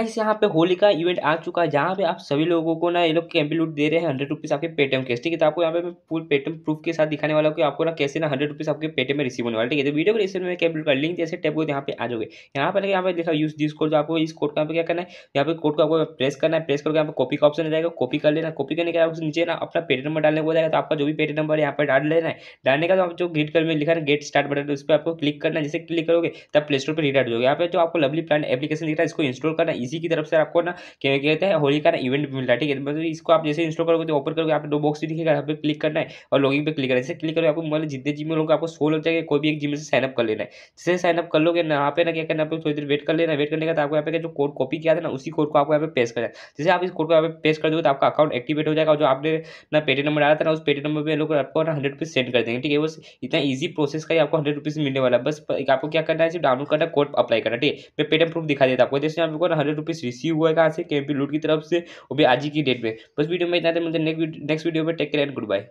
guys यहाँ पे होली का इवेंट आ चुका है जहाँ पे आप सभी लोगों को ना ये लोग कैंपी लूट दे रहे हैं हंड्रेड रुपीज़ आपके पेटीएम कैश ठीक है तो आपको यहाँ पे मैं फुल पेटीएम प्रूफ के साथ दिखाने वाला हूँ कि आपको ना कैसे ना हंड्रेड रुपीज़ आपके पेटीएम में रिसीव होने वाला ठीक है तो वीडियो को रिसीव में कैंपी लूट का लिंक जैसे टैप हो यहाँ पे आ जाओगे यहाँ पर यहाँ पर देखा यूज दिस कोड आपको इस कोड का क्या करना है यहाँ पर कोड को आपको प्रेस करना है प्रेस करके यहाँ पर कॉपी का ऑप्शन रहेगा कॉपी कर लेना कॉपी करने के बाद नीचे ना अपना पेटी नंबर डालने को जाएगा तो आपका जो भी पेटी नंबर यहाँ पर डाल लेना है डालने का आप जो गेट कर लिखा है गेट स्टार्ट बटन उस पर आपको क्लिक करना है जैसे क्लिक करोगे तब प्ले स्टोर पर रिडाइट हो जाएगा यहाँ पर जो आपको लवली प्लान एप्लीकेशन दिख है इसको इंस्टॉल करना है इसी की तरफ से आपको ना क्या कहते हैं होली का ना इवेंट मिल रहा है ठीक है मतलब इसको आप जैसे इंस्टॉल करोगे तो ओपन करोगे आप दो बॉक्स भी दिखेगा यहाँ पे क्लिक करना है और लॉगिंग पे क्लिक करना है जैसे क्लिक करो आपको मतलब जितने जिम में लोग आपको सोल होता जाएगा कोई भी एक जिम से साइनअप कर लेना है जैसे साइनअप कर लोगे ना यहाँ पे ना क्या करना आपको थोड़ी देर वेट कर लेना वेट करने का आपको यहाँ पे जो कोड कॉपी किया था ना उसी कोड को आपको यहाँ पे पेश करना है जैसे आप इस कोड को यहाँ पे पेश कर दोगे तो आपका अकाउंट एक्टिवेट हो जाएगा जो आपने ना पेटी नंबर डाला था ना उस पेटी नंबर पर लोग आपको ना हंड्रेड रुपीज़ सेंड कर देंगे ठीक है बस इतना ईजी प्रोसेस का ही आपको हंड्रेड रुपीज़ मिलने वाला है बस आपको क्या करना है सिर्फ डाउनलोड करना कोड अप्लाई करना ठीक है मैं पेटीएम प्रूफ दिखा देता आपको जैसे आपको हंड्रेड रुपीज़ रिसीव हुआ है कहाँ से के लूट की तरफ से वो भी आज ही की डेट में बस वीडियो में इतना मिलते नेक्स्ट वीडियो में take care and good bye